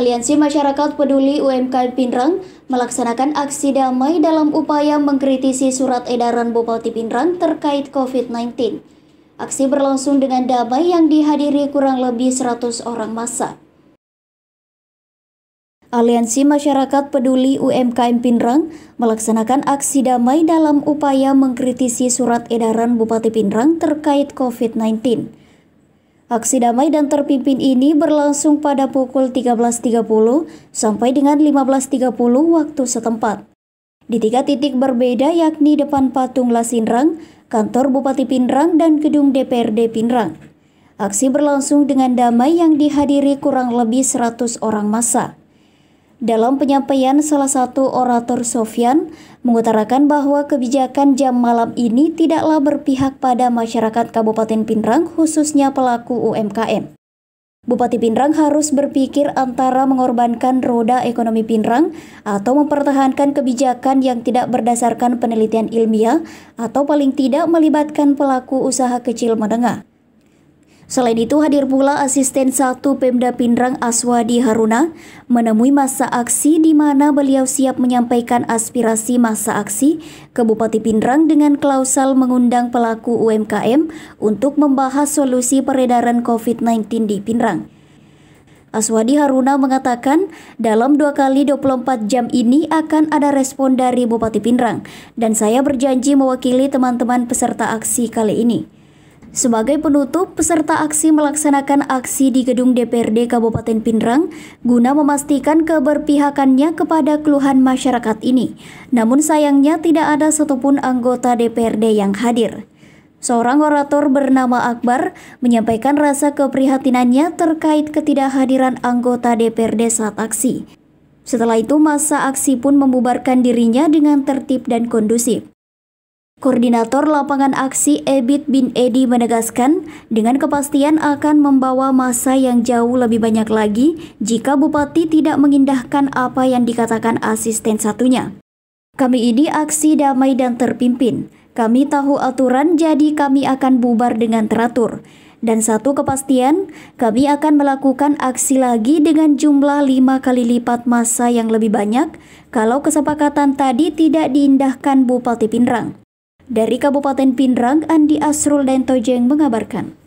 Aliansi Masyarakat Peduli UMKM Pindrang melaksanakan aksi damai dalam upaya mengkritisi surat edaran Bupati Pindrang terkait COVID-19. Aksi berlangsung dengan damai yang dihadiri kurang lebih 100 orang massa. Aliansi Masyarakat Peduli UMKM Pindrang melaksanakan aksi damai dalam upaya mengkritisi surat edaran Bupati Pindrang terkait COVID-19. Aksi damai dan terpimpin ini berlangsung pada pukul 13.30 sampai dengan 15.30 waktu setempat. Di tiga titik berbeda yakni depan patung Lasinrang, kantor Bupati Pinrang, dan gedung DPRD Pinrang. Aksi berlangsung dengan damai yang dihadiri kurang lebih 100 orang masa. Dalam penyampaian, salah satu orator Sofyan mengutarakan bahwa kebijakan jam malam ini tidaklah berpihak pada masyarakat Kabupaten Pinrang khususnya pelaku UMKM. Bupati Pinrang harus berpikir antara mengorbankan roda ekonomi Pinrang atau mempertahankan kebijakan yang tidak berdasarkan penelitian ilmiah atau paling tidak melibatkan pelaku usaha kecil menengah. Selain itu hadir pula asisten Satu Pemda Pindrang Aswadi Haruna menemui masa aksi di mana beliau siap menyampaikan aspirasi masa aksi ke Bupati Pindrang dengan klausal mengundang pelaku UMKM untuk membahas solusi peredaran COVID-19 di Pindrang. Aswadi Haruna mengatakan dalam dua kali 24 jam ini akan ada respon dari Bupati Pindrang dan saya berjanji mewakili teman-teman peserta aksi kali ini. Sebagai penutup, peserta aksi melaksanakan aksi di gedung DPRD Kabupaten Pinrang guna memastikan keberpihakannya kepada keluhan masyarakat ini. Namun sayangnya tidak ada satupun anggota DPRD yang hadir. Seorang orator bernama Akbar menyampaikan rasa keprihatinannya terkait ketidakhadiran anggota DPRD saat aksi. Setelah itu, masa aksi pun membubarkan dirinya dengan tertib dan kondusif. Koordinator lapangan aksi Ebit bin Edi menegaskan, dengan kepastian akan membawa masa yang jauh lebih banyak lagi jika Bupati tidak mengindahkan apa yang dikatakan asisten satunya. Kami ini aksi damai dan terpimpin. Kami tahu aturan jadi kami akan bubar dengan teratur. Dan satu kepastian, kami akan melakukan aksi lagi dengan jumlah lima kali lipat masa yang lebih banyak kalau kesepakatan tadi tidak diindahkan Bupati Pinrang. Dari Kabupaten Pindrang, Andi Asrul dan Tojeng mengabarkan.